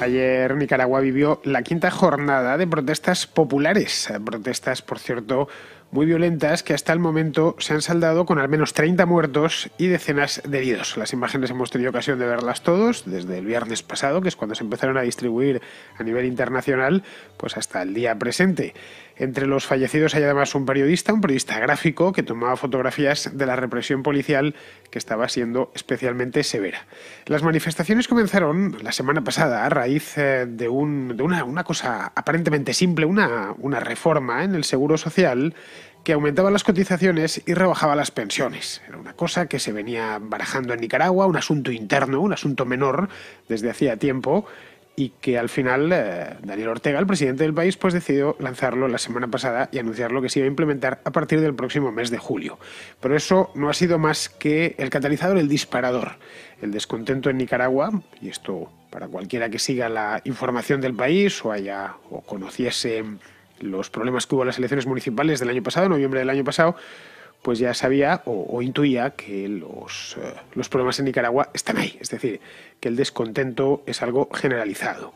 Ayer Nicaragua vivió la quinta jornada de protestas populares, protestas, por cierto, muy violentas que hasta el momento se han saldado con al menos 30 muertos y decenas de heridos. Las imágenes hemos tenido ocasión de verlas todos desde el viernes pasado, que es cuando se empezaron a distribuir a nivel internacional, pues hasta el día presente. Entre los fallecidos hay además un periodista, un periodista gráfico que tomaba fotografías de la represión policial que estaba siendo especialmente severa. Las manifestaciones comenzaron la semana pasada a raíz eh, de, una, cosa aparentemente simple, una, una reforma en el Seguro Social que aumentaba las cotizaciones y rebajaba las pensiones. Era una cosa que se venía barajando en Nicaragua, un asunto interno, un asunto menor desde hacía tiempo y que al final eh, Daniel Ortega, el presidente del país, pues decidió lanzarlo la semana pasada y anunciarlo que se iba a implementar a partir del próximo mes de julio. Pero eso no ha sido más que el catalizador, el disparador. El descontento en Nicaragua, y esto para cualquiera que siga la información del país o haya o conociese los problemas que hubo en las elecciones municipales del año pasado, noviembre del año pasado, pues ya sabía o, intuía que eh, los, problemas en Nicaragua están ahí, es decir, que el descontento es algo generalizado.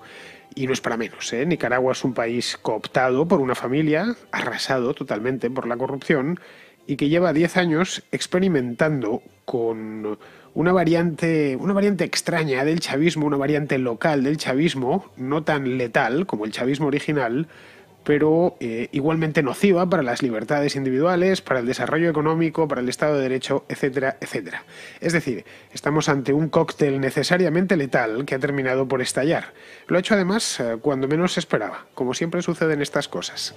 Y no es para menos. ¿eh? Nicaragua es un país cooptado por una familia, arrasado totalmente por la corrupción, y que lleva 10 años experimentando con una variante, una variante extraña del chavismo, una variante local del chavismo, no tan letal como el chavismo original, pero eh, igualmente nociva para las libertades individuales, para el desarrollo económico, para el Estado de Derecho, etcétera, etcétera. Es decir, estamos ante un cóctel necesariamente letal que ha terminado por estallar. Lo ha hecho además eh, cuando menos se esperaba, como siempre suceden estas cosas.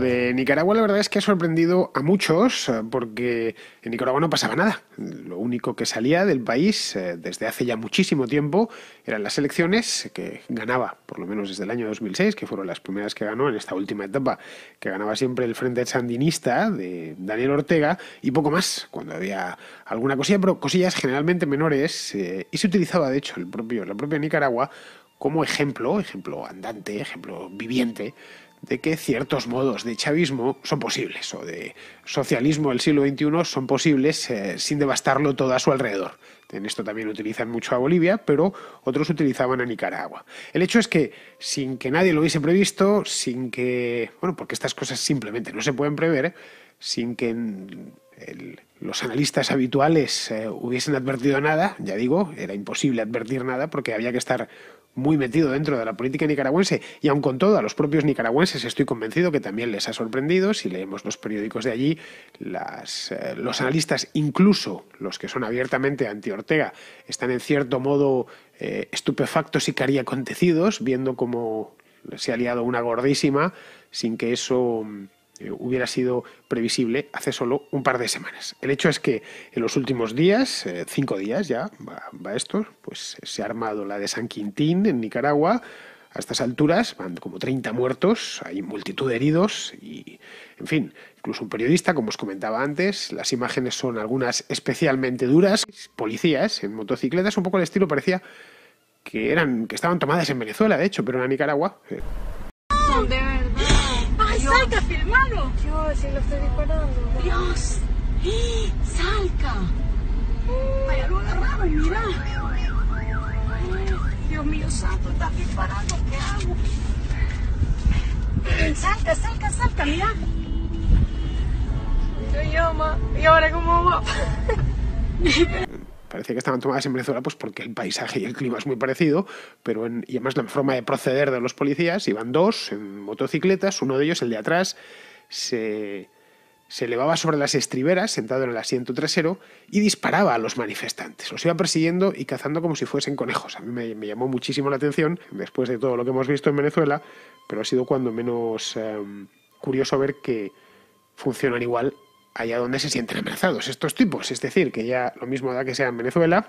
de Nicaragua la verdad es que ha sorprendido a muchos eh, porque en Nicaragua no pasaba nada. Lo único que salía del país eh, desde hace ya muchísimo tiempo eran las elecciones que ganaba, por lo menos desde el año 2006, que fueron las primeras que ganó en esta última etapa, que ganaba siempre el Frente Sandinista de Daniel Ortega y poco más, cuando había alguna cosilla, pero cosillas generalmente menores eh, y se utilizaba de hecho el propio, la propia Nicaragua como ejemplo, ejemplo andante, ejemplo viviente de que ciertos modos de chavismo son posibles o de socialismo del siglo XXI son posibles eh, sin devastarlo todo a su alrededor. En esto también utilizan mucho a Bolivia, pero otros utilizaban a Nicaragua. El hecho es que sin que nadie lo hubiese previsto, sin que, bueno, porque estas cosas simplemente no se pueden prever, sin que el los analistas habituales eh, hubiesen advertido nada, ya digo, era imposible advertir nada porque había que estar muy metido dentro de la política nicaragüense y aun con todo a los propios nicaragüenses estoy convencido que también les ha sorprendido, si leemos los periódicos de allí, las, eh, los analistas, incluso los que son abiertamente anti-Ortega, están en cierto modo eh, estupefactos y cariacontecidos, viendo cómo se ha liado una gordísima sin que eso mm, eh, hubiera sido previsible hace solo un par de semanas. El hecho es que en los últimos días, eh, cinco días ya, va, esto, pues se ha armado la de San Quintín en Nicaragua. A estas alturas van como 30 muertos, hay multitud de heridos y, en fin, incluso un periodista, como os comentaba antes, las imágenes son algunas especialmente duras, policías en motocicletas, un poco el estilo parecía que eran que estaban tomadas en Venezuela, de hecho, pero en Nicaragua. Eh. Salca, filmalo. Dios, si lo estoy disparando. Dios. salta. ¡eh! Salca. Vaya, lo mira. Dios mío santo, está disparando, ¿qué hago? Eh, salca, salca, salca, mira. Yo llama, ¿y ahora cómo va? Parecía que estaban tomadas en Venezuela pues porque el paisaje y el clima es muy parecido, pero y además la forma de proceder de los policías, iban dos en motocicletas, uno de ellos, el de atrás, se, elevaba sobre las estriberas, sentado en el asiento trasero, y disparaba a los manifestantes. Los iba persiguiendo y cazando como si fuesen conejos. A mí me, llamó muchísimo la atención, después de todo lo que hemos visto en Venezuela, pero ha sido cuando menos eh, curioso ver que funcionan igual allá donde se sienten amenazados estos tipos. Es decir, que ya lo mismo da que sea en Venezuela,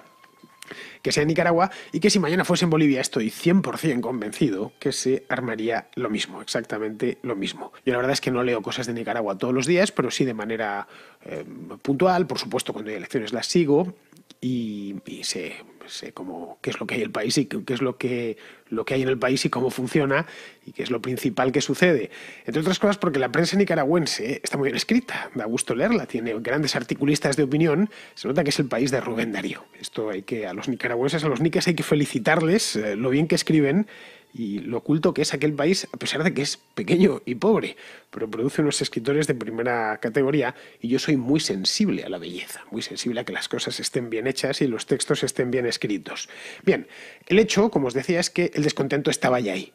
que sea en Nicaragua y que si mañana fuese en Bolivia estoy 100% convencido que se armaría lo mismo, exactamente lo mismo. Yo la verdad es que no leo cosas de Nicaragua todos los días, pero sí de manera eh, puntual, por supuesto cuando hay elecciones las sigo y, sé, sé cómo, qué es lo que hay en el país y qué, es lo que, lo que hay en el país y cómo funciona y qué es lo principal que sucede. Entre otras cosas porque la prensa nicaragüense está muy bien escrita, da gusto leerla, tiene grandes articulistas de opinión, se nota que es el país de Rubén Darío. Esto hay que, a los nicaragüenses, a los niques hay que felicitarles eh, lo bien que escriben y lo oculto que es aquel país, a pesar de que es pequeño y pobre, pero produce unos escritores de primera categoría y yo soy muy sensible a la belleza, muy sensible a que las cosas estén bien hechas y los textos estén bien escritos. Bien, el hecho, como os decía, es que el descontento estaba ya ahí.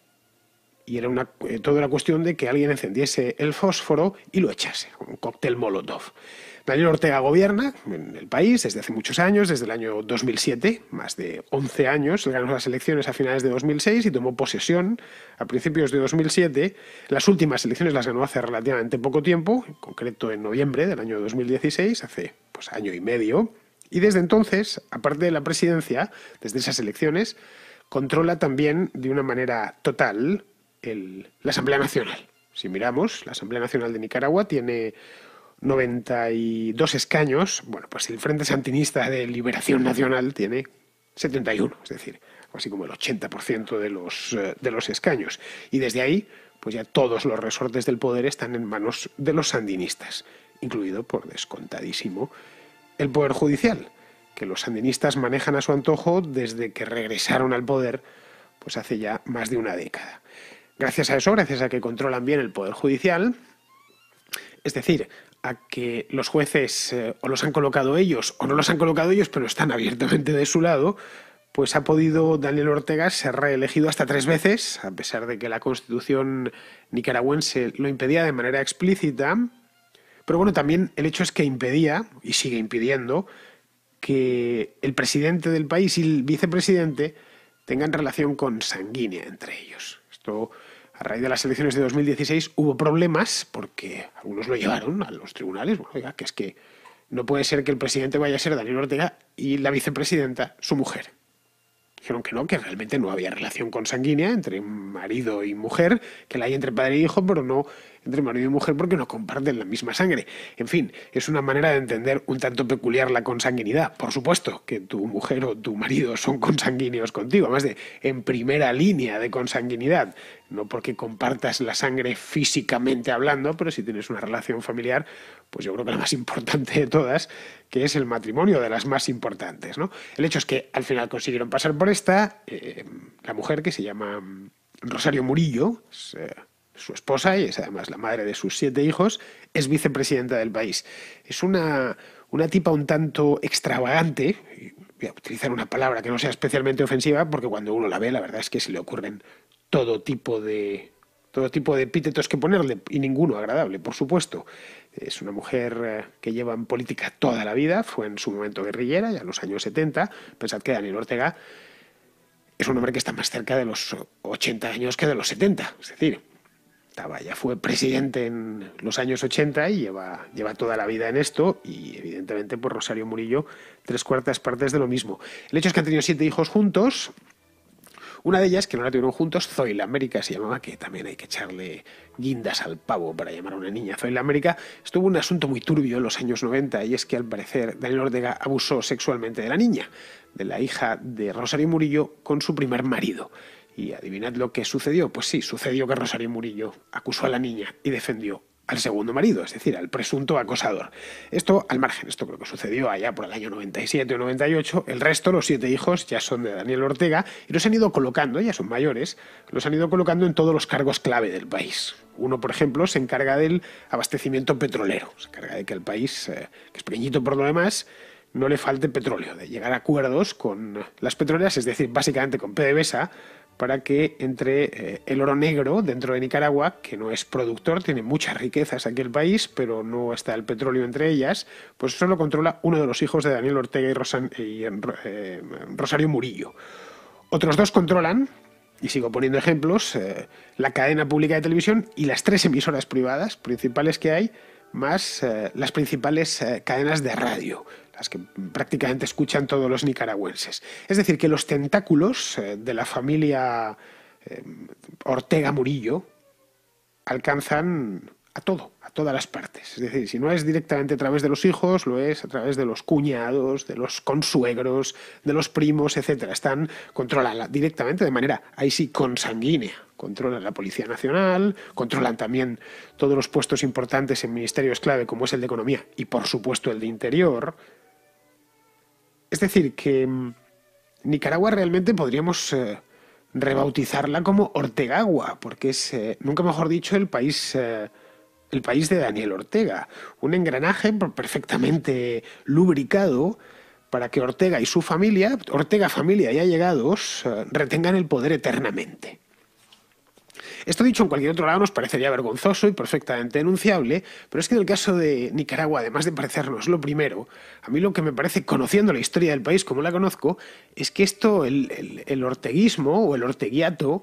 Y era eh, toda una cuestión de que alguien encendiese el fósforo y lo echase, un cóctel molotov. Daniel Ortega gobierna en el país desde hace muchos años, desde el año 2007, más de 11 años. ganó las elecciones a finales de 2006 y tomó posesión a principios de 2007. Las últimas elecciones las ganó hace relativamente poco tiempo, en concreto en noviembre del año 2016, hace pues año y medio. Y desde entonces, aparte de la presidencia, desde esas elecciones, controla también de una manera total la Asamblea Nacional. Si miramos, la Asamblea Nacional de Nicaragua tiene 92 escaños, bueno, pues el Frente Sandinista de Liberación Nacional tiene 71, es decir, así como el 80% de los, eh, de los escaños. Y desde ahí, pues ya todos los resortes del poder están en manos de los sandinistas, incluido, por descontadísimo, el Poder Judicial, que los sandinistas manejan a su antojo desde que regresaron al poder, pues hace ya más de una década. Gracias a eso, gracias a que controlan bien el Poder Judicial, es decir, a que los jueces eh, o los han colocado ellos o no los han colocado ellos, pero están abiertamente de su lado, pues ha podido Daniel Ortega ser reelegido hasta tres veces, a pesar de que la constitución nicaragüense lo impedía de manera explícita. Pero bueno, también el hecho es que impedía, y sigue impidiendo, que el presidente del país y el vicepresidente tengan relación consanguínea entre ellos. Esto a raíz de las elecciones de 2016 hubo problemas porque algunos lo llevaron a los tribunales. Bueno, oiga, que es que no puede ser que el presidente vaya a ser Daniel Ortega y la vicepresidenta su mujer. Dijeron que no, que realmente no había relación consanguínea entre marido y mujer, que la hay entre padre y e hijo, pero no entre marido y mujer porque no comparten la misma sangre. En fin, es una manera de entender un tanto peculiar la consanguinidad. Por supuesto que tu mujer o tu marido son consanguíneos contigo, más de en primera línea de consanguinidad. No porque compartas la sangre físicamente hablando, pero si tienes una relación familiar, pues yo creo que la más importante de todas, que es el matrimonio, de las más importantes. ¿no? El hecho es que al final consiguieron pasar por esta, eh, la mujer que se llama mm, Rosario Murillo, eh, su esposa, y es además la madre de sus siete hijos, es vicepresidenta del país. Es una, una tipa un tanto extravagante, voy a utilizar una palabra que no sea especialmente ofensiva, porque cuando uno la ve, la verdad es que se le ocurren todo tipo de todo tipo de epítetos que ponerle, y ninguno agradable, por supuesto. Es una mujer eh, que lleva en política toda la vida, fue en su momento guerrillera, ya en los años 70. Pensad que Daniel Ortega es un hombre que está más cerca de los 80 años que de los 70, es decir, ya fue presidente en los años 80 y lleva, lleva toda la vida en esto y evidentemente por pues Rosario Murillo tres cuartas partes de lo mismo. El hecho es que han tenido siete hijos juntos. Una de ellas, que no la tuvieron juntos, Zoila América se llamaba, que también hay que echarle guindas al pavo para llamar a una niña Zoila América, estuvo un asunto muy turbio en los años 90 y es que al parecer Daniel Ortega abusó sexualmente de la niña, de la hija de Rosario Murillo, con su primer marido. Y adivinad lo que sucedió. Pues sí, sucedió que Rosario Murillo acusó a la niña y defendió al segundo marido, es decir, al presunto acosador. Esto al margen, esto creo que sucedió allá por el año 97 o 98. El resto, los siete hijos, ya son de Daniel Ortega y los han ido colocando, ya son mayores, los han ido colocando en todos los cargos clave del país. Uno, por ejemplo, se encarga del abastecimiento petrolero, se encarga de que el país, eh, que es pequeñito por lo demás, no le falte petróleo, de llegar a acuerdos con las petroleras, es decir, básicamente con PDVSA, para que entre eh, el oro negro dentro de Nicaragua, que no es productor, tiene muchas riquezas aquel país, pero no está el petróleo entre ellas, pues eso lo controla uno de los hijos de Daniel Ortega y, y eh, eh, Rosario Murillo. Otros dos controlan, y sigo poniendo ejemplos, la cadena pública de televisión y las tres emisoras privadas principales que hay, más las principales cadenas de radio que prácticamente escuchan todos los nicaragüenses. Es decir, que los tentáculos eh, de la familia eh, Ortega Murillo alcanzan a todo, a todas las partes. Es decir, si no es directamente a través de los hijos, lo es a través de los cuñados, de los consuegros, de los primos, etc. Están, controlan directamente de manera, ahí sí, consanguínea. Controlan la Policía Nacional, controlan también todos los puestos importantes en ministerios clave, como es el de Economía y, por supuesto, el de Interior. Es decir, que mm, Nicaragua realmente podríamos eh, rebautizarla como Ortegagua, porque es, eh, nunca mejor dicho, el país, eh, el país de Daniel Ortega. Un engranaje perfectamente lubricado para que Ortega y su familia, Ortega familia y llegados, retengan el poder eternamente. Esto dicho en cualquier otro lado nos parecería vergonzoso y perfectamente denunciable, pero es que en el caso de Nicaragua, además de parecernos lo primero, a mí lo que me parece, conociendo la historia del país como la conozco, es que esto, el, orteguismo o el orteguiato,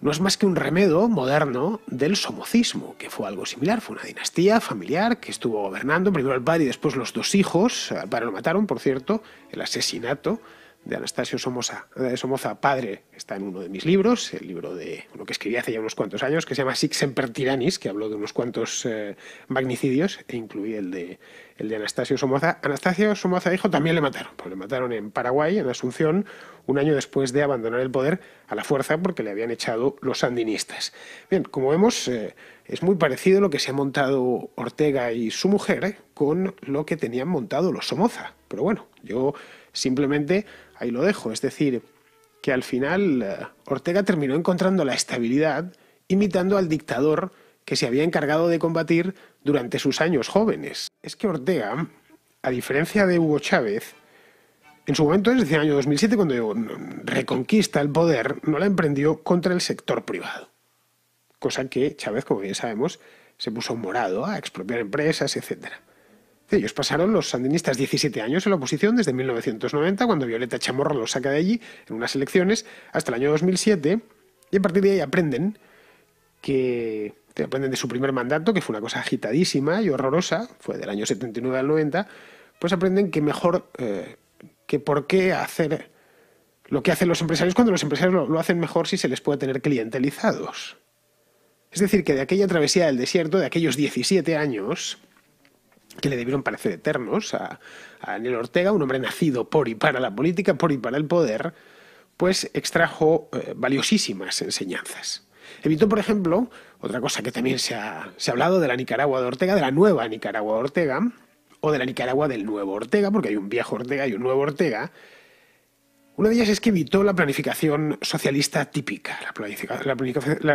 no es más que un remedo moderno del somocismo, que fue algo similar. Fue una dinastía familiar que estuvo gobernando, primero el padre y después los dos hijos. Para padre lo mataron, por cierto, el asesinato de Anastasio Somoza, de eh, Somoza, padre, está en uno de mis libros, el libro de lo que escribí hace ya unos cuantos años, que se llama Six Semper que habló de unos cuantos eh, magnicidios, e incluí el de, el de Anastasio Somoza. Anastasio Somoza, hijo, también le mataron, pues le mataron en Paraguay, en Asunción, un año después de abandonar el poder a la fuerza porque le habían echado los sandinistas. Bien, como vemos, eh, es muy parecido lo que se ha montado Ortega y su mujer con lo que tenían montado los Somoza. Pero bueno, yo simplemente ahí lo dejo. Es decir, que al final eh, Ortega terminó encontrando la estabilidad imitando al dictador que se había encargado de combatir durante sus años jóvenes. Es que Ortega, a diferencia de Hugo Chávez, en su momento, es decir, en el año 2007, cuando reconquista el poder, no la emprendió contra el sector privado. Cosa que Chávez, como bien sabemos, se puso morado a expropiar empresas, etcétera. Ellos pasaron los sandinistas 17 años en la oposición desde 1990, cuando Violeta Chamorro los saca de allí en unas elecciones, hasta el año 2007, y a partir de ahí aprenden que aprenden de su primer mandato, que fue una cosa agitadísima y horrorosa, fue del año 79 al 90, pues aprenden que mejor, eh, que por qué hacer lo que hacen los empresarios cuando los empresarios lo hacen mejor si se les puede tener clientelizados. Es decir, que de aquella travesía del desierto, de aquellos 17 años, que le debieron parecer eternos a, Daniel Ortega, un hombre nacido por y para la política, por y para el poder, pues extrajo eh, valiosísimas enseñanzas. Evitó, por ejemplo, otra cosa que también se ha, hablado de la Nicaragua de Ortega, de la nueva Nicaragua de Ortega, o de la Nicaragua del nuevo Ortega, porque hay un viejo Ortega y un nuevo Ortega. Una de ellas es que evitó la planificación socialista típica, la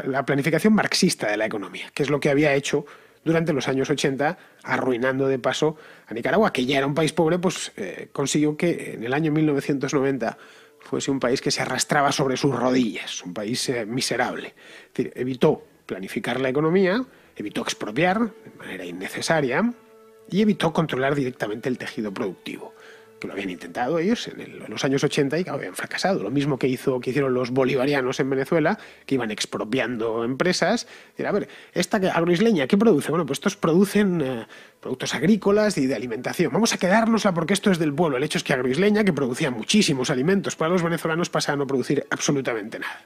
la planificación marxista de la economía, que es lo que había hecho durante los años 80, arruinando de paso a Nicaragua, que ya era un país pobre, pues eh, consiguió que en el año 1990 fuese un país que se arrastraba sobre sus rodillas, un país eh, miserable. evitó planificar la economía, evitó expropiar de manera innecesaria y evitó controlar directamente el tejido productivo que lo habían intentado ellos en, los años 80 y que habían fracasado. Lo mismo que, hizo, que hicieron los bolivarianos en Venezuela, que iban expropiando empresas. Era, a ver, esta agroisleña, ¿qué produce? Bueno, pues estos producen eh, productos agrícolas y de alimentación. Vamos a quedárnosla porque esto es del pueblo. El hecho es que agroisleña, que producía muchísimos alimentos para los venezolanos, pasa a no producir absolutamente nada.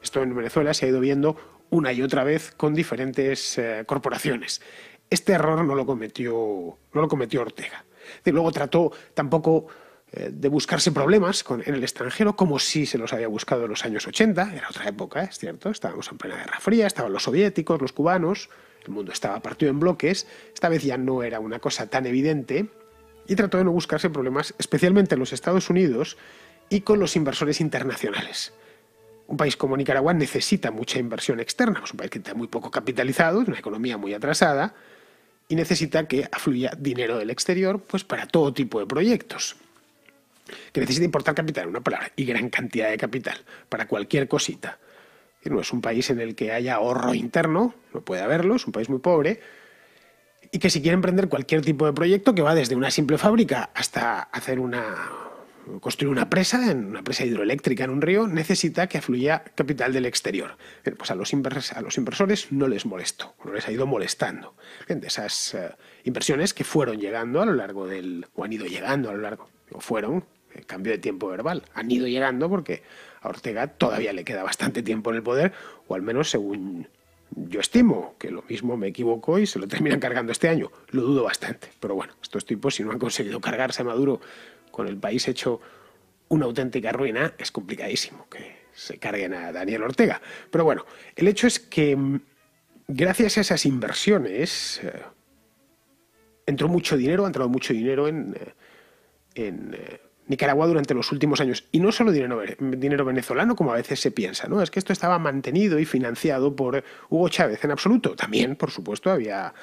Esto en Venezuela se ha ido viendo una y otra vez con diferentes eh, corporaciones. Este error no lo cometió, no lo cometió Ortega. Y luego trató tampoco eh, de buscarse problemas en el extranjero como si se los había buscado en los años 80, era otra época, ¿eh? es cierto, estábamos en plena Guerra Fría, estaban los soviéticos, los cubanos, el mundo estaba partido en bloques, esta vez ya no era una cosa tan evidente, y trató de no buscarse problemas especialmente en los Estados Unidos y con los inversores internacionales. Un país como Nicaragua necesita mucha inversión externa, es pues un país que está muy poco capitalizado, es una economía muy atrasada, y necesita que afluya dinero del exterior pues, para todo tipo de proyectos. Que necesita importar capital, una palabra, y gran cantidad de capital para cualquier cosita. No es un país en el que haya ahorro interno, no puede haberlo, es un país muy pobre, y que si quiere emprender cualquier tipo de proyecto que va desde una simple fábrica hasta hacer una, construir una presa, una presa hidroeléctrica en un río, necesita que afluya capital del exterior. Eh, pues a los, a los, inversores no les molestó, no les ha ido molestando. esas eh, inversiones que fueron llegando a lo largo del, o han ido llegando a lo largo, o fueron, eh, cambio de tiempo verbal, han ido llegando porque a Ortega todavía le queda bastante tiempo en el poder, o al menos según yo estimo que lo mismo me equivoco y se lo terminan cargando este año. Lo dudo bastante. Pero bueno, estos tipos, si no han conseguido cargarse a Maduro con el país hecho una auténtica ruina, es complicadísimo que se carguen a Daniel Ortega. Pero bueno, el hecho es que mm, gracias a esas inversiones eh, entró mucho dinero, ha entrado mucho dinero en, eh, eh, Nicaragua durante los últimos años. Y no solo dinero, venezolano, como a veces se piensa, ¿no? Es que esto estaba mantenido y financiado por Hugo Chávez en absoluto. También, por supuesto, había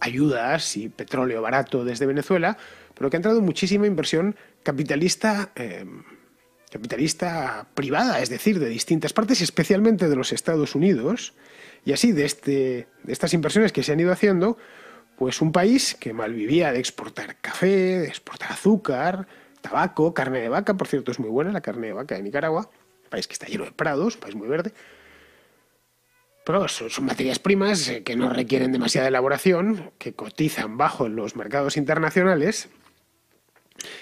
ayudas y petróleo barato desde Venezuela, pero que ha entrado muchísima inversión capitalista, eh, capitalista privada, es decir, de distintas partes, especialmente de los Estados Unidos. Y así, de, este, estas inversiones que se han ido haciendo, pues un país que malvivía de exportar café, de exportar azúcar, tabaco, carne de vaca, por cierto, es muy buena la carne de vaca de Nicaragua, un país que está lleno de prados, un país muy verde. Pero son, son materias primas eh, que no requieren demasiada elaboración, que cotizan bajo en los mercados internacionales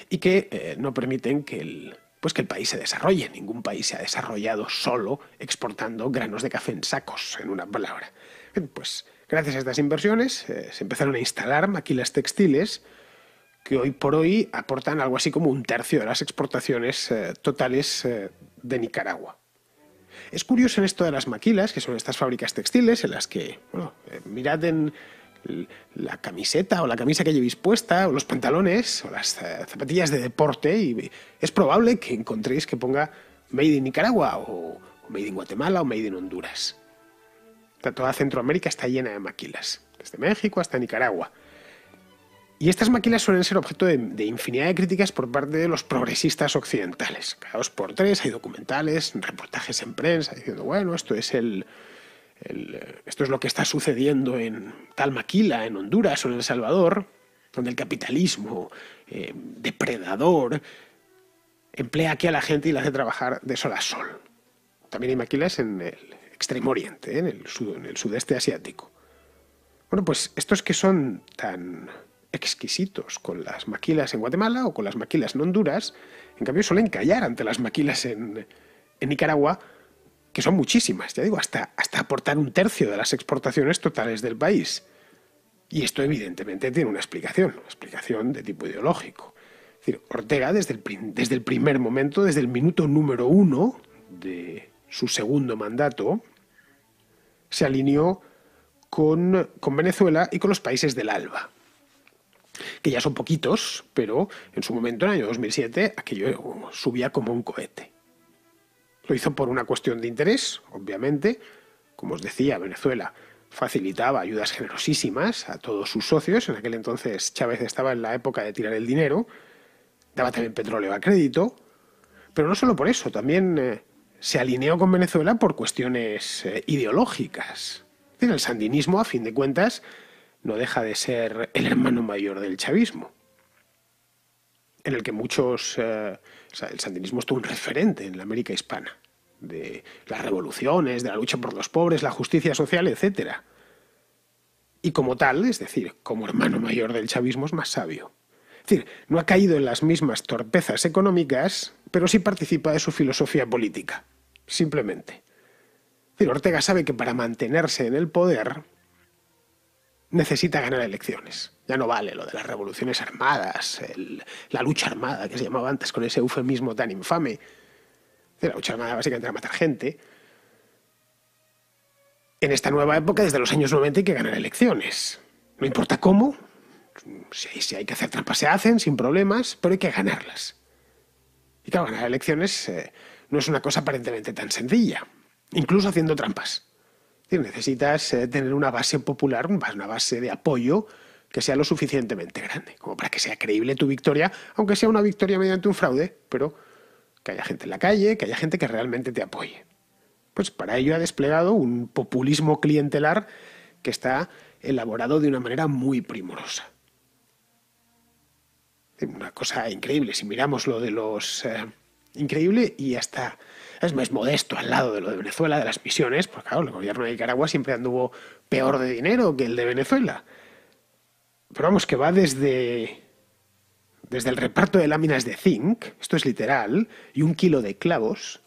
y que eh, no permiten que el, pues que el país se desarrolle. Ningún país se ha desarrollado solo exportando granos de café en sacos, en una palabra. Pues gracias a estas inversiones eh, se empezaron a instalar maquilas textiles que hoy por hoy aportan algo así como un tercio de las exportaciones eh, totales de Nicaragua. Es curioso en esto de las maquilas, que son estas fábricas textiles en las que, bueno, mirad en, la camiseta o la camisa que llevéis puesta, o los pantalones, o las zapatillas de deporte, y es probable que encontréis que ponga Made in Nicaragua, o Made in Guatemala, o Made in Honduras. Toda Centroamérica está llena de maquilas, desde México hasta Nicaragua. Y estas maquilas suelen ser objeto de, de, infinidad de críticas por parte de los progresistas occidentales. Cada dos por tres hay documentales, reportajes en prensa diciendo, bueno, esto es el, eh, esto es lo que está sucediendo en tal maquila en Honduras o en El Salvador, donde el capitalismo eh, depredador emplea aquí a la gente y la hace trabajar de sol a sol. También hay maquilas en el Extremo Oriente, en, el sudeste asiático. Bueno, pues estos que son tan exquisitos con las maquilas en Guatemala o con las maquilas en Honduras, en cambio suelen callar ante las maquilas en Nicaragua que son muchísimas, ya digo, hasta, hasta aportar un tercio de las exportaciones totales del país. Y esto evidentemente tiene una explicación, una explicación de tipo ideológico. Es decir, Ortega desde el, desde el primer momento, desde el minuto número uno de su segundo mandato, se alineó con, con, Venezuela y con los países del ALBA, que ya son poquitos, pero en su momento, en el año 2007, aquello subía como un cohete. Lo hizo por una cuestión de interés, obviamente. Como os decía, Venezuela facilitaba ayudas generosísimas a todos sus socios. En aquel entonces Chávez estaba en la época de tirar el dinero, daba también petróleo a crédito, pero no solo por eso, también eh, se alineó con Venezuela por cuestiones eh, ideológicas. El sandinismo, a fin de cuentas, no deja de ser el hermano mayor del chavismo, en el que muchos eh, el sandinismo es un referente en la América hispana, de las revoluciones, de la lucha por los pobres, la justicia social, etc. Y como tal, es decir, como hermano mayor del chavismo es más sabio. Es decir, no ha caído en las mismas torpezas económicas, pero sí participa de su filosofía política, simplemente. Ortega sabe que para mantenerse en el poder necesita ganar elecciones. Ya no vale lo de las revoluciones armadas, la lucha armada que se llamaba antes con ese eufemismo tan infame. La lucha armada básicamente era matar gente. En esta nueva época, desde los años 90, hay que ganar elecciones. No importa cómo, si, hay que hacer trampas se hacen sin problemas, pero hay que ganarlas. Y claro, ganar elecciones eh, no es una cosa aparentemente tan sencilla, incluso haciendo trampas necesitas eh, tener una base popular, una base de apoyo que sea lo suficientemente grande, como para que sea creíble tu victoria, aunque sea una victoria mediante un fraude, pero que haya gente en la calle, que haya gente que realmente te apoye. Pues para ello ha desplegado un populismo clientelar que está elaborado de una manera muy primorosa. Una cosa increíble, si miramos lo de los... Eh, increíble y hasta es más modesto al lado de lo de Venezuela, de las misiones, porque claro, el gobierno de Nicaragua siempre anduvo peor de dinero que el de Venezuela. Pero vamos, que va desde, desde el reparto de láminas de zinc, esto es literal, y un kilo de clavos,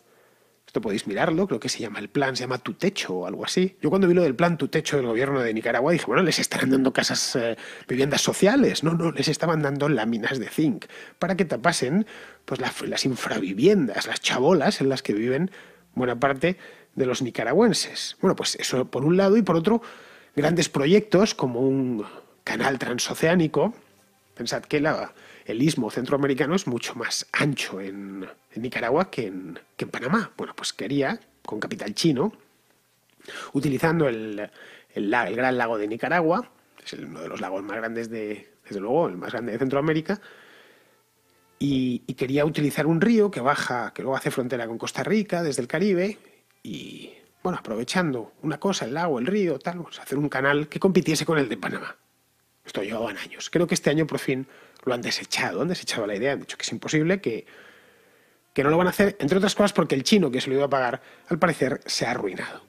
esto podéis mirarlo, creo que se llama el plan, se llama Tu Techo o algo así. Yo cuando vi lo del plan Tu Techo del gobierno de Nicaragua dije, bueno, les estarán dando casas, eh, viviendas sociales. No, no, les estaban dando láminas de zinc para que tapasen pues, las, las infraviviendas, las chabolas en las que viven buena parte de los nicaragüenses. Bueno, pues eso por un lado y por otro, grandes proyectos como un canal transoceánico. Pensad que la, el istmo centroamericano es mucho más ancho en, Nicaragua que en, Panamá. Bueno, pues quería, con capital chino, utilizando el, gran lago de Nicaragua, es uno de los lagos más grandes de, desde luego, el más grande de Centroamérica, y, quería utilizar un río que baja, que luego hace frontera con Costa Rica desde el Caribe, y bueno, aprovechando una cosa, el lago, el río, tal, pues hacer un canal que compitiese con el de Panamá. Esto llevaban años. Creo que este año por fin lo han desechado, han desechado la idea, han dicho que es imposible, que, que no lo van a hacer, entre otras cosas porque el chino que se lo iba a pagar, al parecer, se ha arruinado.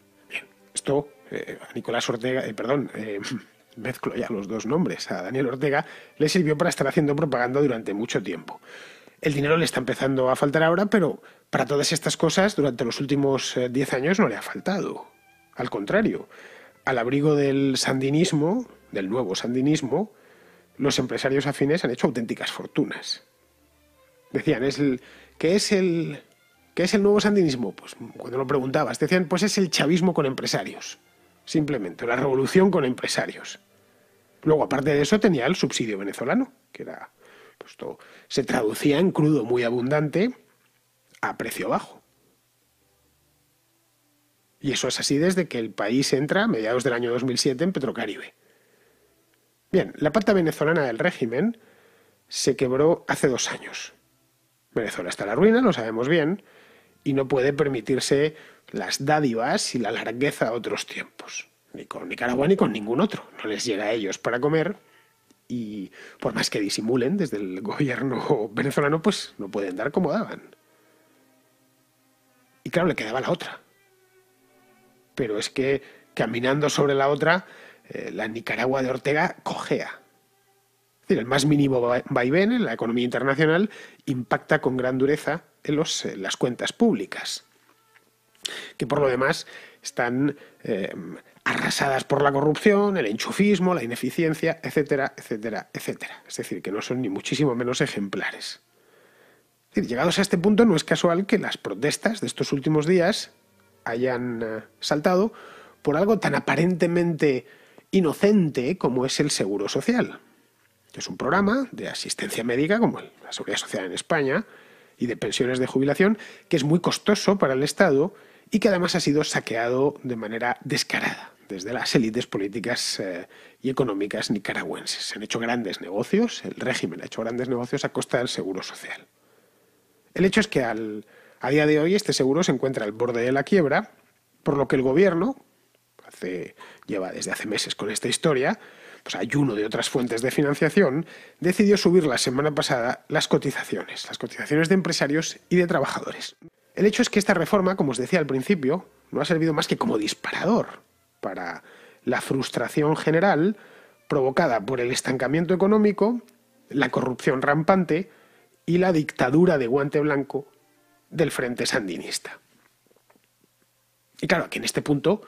esto eh, a Nicolás Ortega, eh, perdón, eh, mezclo ya los dos nombres, a Daniel Ortega, le sirvió para estar haciendo propaganda durante mucho tiempo. El dinero le está empezando a faltar ahora, pero para todas estas cosas durante los últimos 10 años no le ha faltado. Al contrario, al abrigo del sandinismo, del nuevo sandinismo, los empresarios afines han hecho auténticas fortunas. Decían, es el, ¿qué, es el, es el nuevo sandinismo? Pues cuando lo preguntabas, decían, pues es el chavismo con empresarios. Simplemente, la revolución con empresarios. Luego, aparte de eso, tenía el subsidio venezolano, que era, pues, se traducía en crudo muy abundante a precio bajo. Y eso es así desde que el país entra a mediados del año 2007 en Petrocaribe. Bien, la pata venezolana del régimen se quebró hace dos años. Venezuela está en la ruina, lo sabemos bien, y no puede permitirse las dádivas y la largueza a otros tiempos. Ni con Nicaragua ni con ningún otro. No les llega a ellos para comer y por más que disimulen desde el gobierno venezolano, pues no pueden dar como daban. Y claro, le quedaba la otra, pero es que caminando sobre la otra, eh, la Nicaragua de Ortega cojea. Es decir, el más mínimo vaivén en la economía internacional impacta con gran dureza en, eh, las cuentas públicas, que por lo demás están eh, arrasadas por la corrupción, el enchufismo, la ineficiencia, etcétera, etcétera, etcétera. Es decir, que no son ni muchísimo menos ejemplares. llegados a este punto, no es casual que las protestas de estos últimos días hayan eh, saltado por algo tan aparentemente inocente como es el Seguro Social, es un programa de asistencia médica como la Seguridad Social en España y de pensiones de jubilación, que es muy costoso para el Estado y que además ha sido saqueado de manera descarada desde las élites políticas eh, y económicas nicaragüenses. Se han hecho grandes negocios, el régimen ha hecho grandes negocios a costa del Seguro Social. El hecho es que al a día de hoy este seguro se encuentra al borde de la quiebra, por lo que el gobierno, lleva desde hace meses con esta historia, pues ayuno de otras fuentes de financiación, decidió subir la semana pasada las cotizaciones, las cotizaciones de empresarios y de trabajadores. El hecho es que esta reforma, como os decía al principio, no ha servido más que como disparador para la frustración general provocada por el estancamiento económico, la corrupción rampante y la dictadura de guante blanco del Frente Sandinista. Y claro, aquí en este punto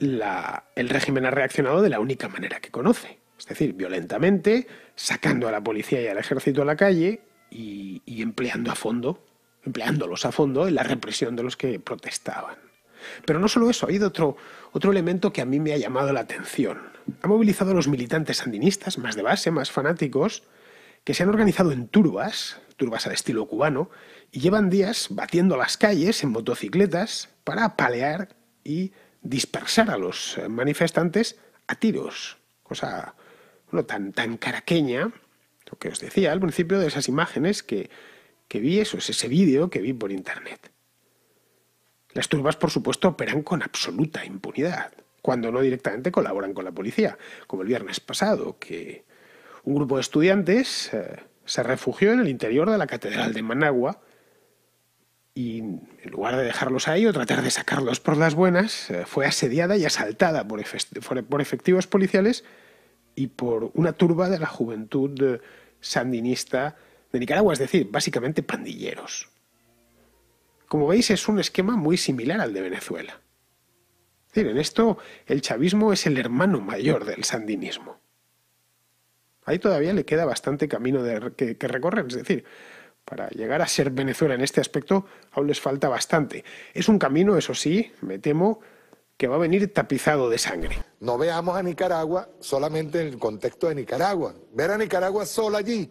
el régimen ha reaccionado de la única manera que conoce, es decir, violentamente, sacando a la policía y al ejército a la calle y, empleando a fondo, empleándolos a fondo en la represión de los que protestaban. Pero no solo eso, ha habido otro, otro elemento que a mí me ha llamado la atención. Ha movilizado a los militantes sandinistas, más de base, más fanáticos, que se han organizado en turbas, turbas al estilo cubano y llevan días batiendo las calles en motocicletas para apalear y dispersar a los eh, manifestantes a tiros. Cosa no tan, tan caraqueña, lo que os decía al principio de esas imágenes que, vi, eso es ese vídeo que vi por internet. Las turbas, por supuesto, operan con absoluta impunidad, cuando no directamente colaboran con la policía, como el viernes pasado, que un grupo de estudiantes eh, se refugió en el interior de la Catedral de Managua y, en lugar de dejarlos ahí o tratar de sacarlos por las buenas, eh, fue asediada y asaltada por, efectivos policiales y por una turba de la juventud eh, sandinista de Nicaragua, es decir, básicamente pandilleros. Como veis, es un esquema muy similar al de Venezuela. en esto el chavismo es el hermano mayor del sandinismo. Ahí todavía le queda bastante camino que, recorrer, es decir, para llegar a ser Venezuela en este aspecto aún les falta bastante. Es un camino, eso sí, me temo, que va a venir tapizado de sangre. No veamos a Nicaragua solamente en el contexto de Nicaragua. Ver a Nicaragua solo allí,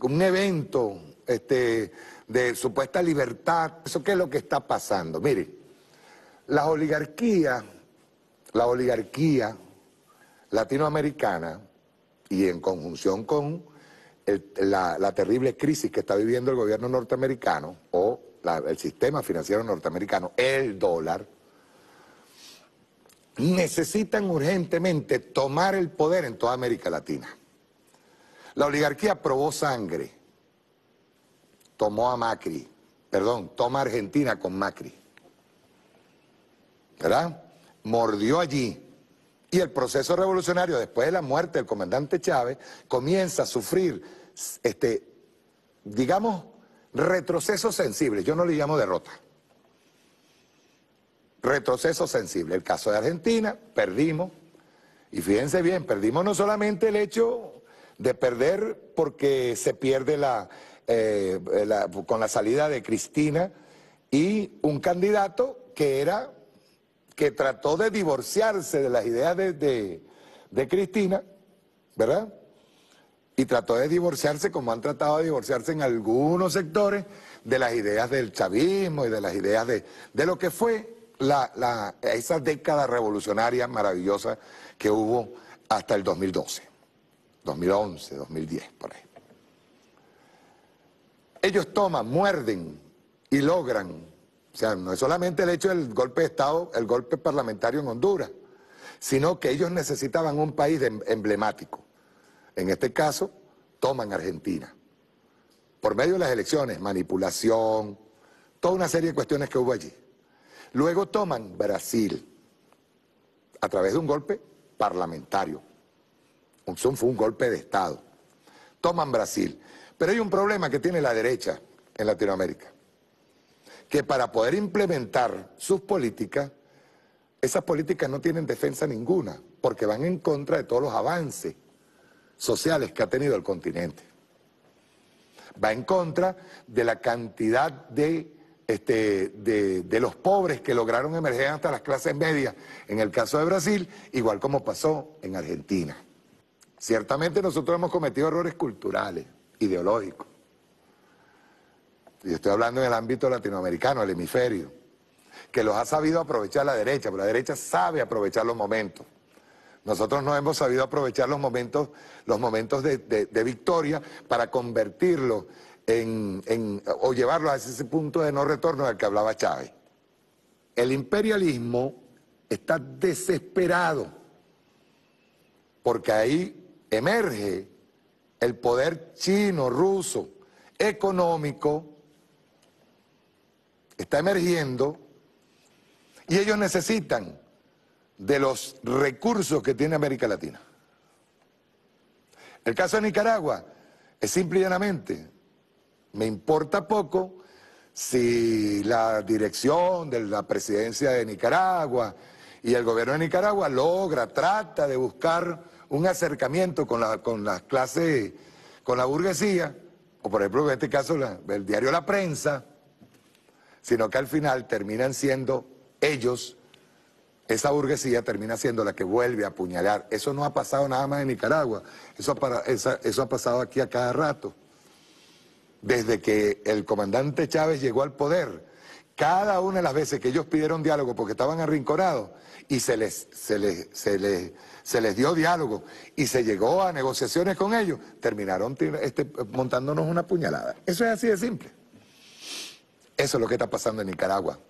un evento este, de supuesta libertad, eso qué es lo que está pasando. Mire, la oligarquía, la oligarquía latinoamericana, y en conjunción con la, terrible crisis que está viviendo el gobierno norteamericano o el sistema financiero norteamericano, el dólar, necesitan urgentemente tomar el poder en toda América Latina. La oligarquía probó sangre, tomó a Macri, perdón, toma a Argentina con Macri, ¿verdad? Mordió allí y el proceso revolucionario, después de la muerte del comandante Chávez, comienza a sufrir, este, digamos, retrocesos sensibles. Yo no le llamo derrota. retroceso sensible. El caso de Argentina, perdimos. Y fíjense bien, perdimos no solamente el hecho de perder porque se pierde la, eh, con la salida de Cristina y un candidato que era que trató de divorciarse de las ideas de, Cristina, ¿verdad? Y trató de divorciarse, como han tratado de divorciarse en algunos sectores, de las ideas del chavismo y de las ideas de, de lo que fue la, la, esa década revolucionaria maravillosa que hubo hasta el 2012, 2011, 2010, por ahí. Ellos toman, muerden y logran o sea, no es solamente el hecho del golpe de Estado, el golpe parlamentario en Honduras, sino que ellos necesitaban un país em-, emblemático. En este caso, toman Argentina. Por medio de las elecciones, manipulación, toda una serie de cuestiones que hubo allí. Luego toman Brasil a través de un golpe parlamentario. Un, fue un golpe de Estado. Toman Brasil. Pero hay un problema que tiene la derecha en Latinoamérica que para poder implementar sus políticas, esas políticas no tienen defensa ninguna, porque van en contra de todos los avances sociales que ha tenido el continente. Va en contra de la cantidad de, este, de los pobres que lograron emerger hasta las clases medias, en el caso de Brasil, igual como pasó en Argentina. Ciertamente nosotros hemos cometido errores culturales, ideológicos, y estoy hablando en el ámbito latinoamericano, el hemisferio, que los ha sabido aprovechar la derecha, pero la derecha sabe aprovechar los momentos. Nosotros no hemos sabido aprovechar los momentos, los momentos de, victoria para convertirlos o llevarlos a ese punto de no retorno del que hablaba Chávez. El imperialismo está desesperado porque ahí emerge el poder chino, ruso, económico, está emergiendo y ellos necesitan de los recursos que tiene América Latina. El caso de Nicaragua es simple y llanamente, me importa poco si la dirección de la presidencia de Nicaragua y el gobierno de Nicaragua logra, trata de buscar un acercamiento con la, con las clases, con la burguesía, o por ejemplo en este caso el diario La Prensa, sino que al final terminan siendo ellos, esa burguesía termina siendo la que vuelve a apuñalar. Eso no ha pasado nada más en Nicaragua, eso, ha pasado aquí a cada rato. Desde que el comandante Chávez llegó al poder, cada una de las veces que ellos pidieron diálogo porque estaban arrinconados y se les, se les, se les, se les dio diálogo y se llegó a negociaciones con ellos, terminaron este, montándonos una puñalada. Eso es así de simple. Eso es lo que está pasando en Nicaragua.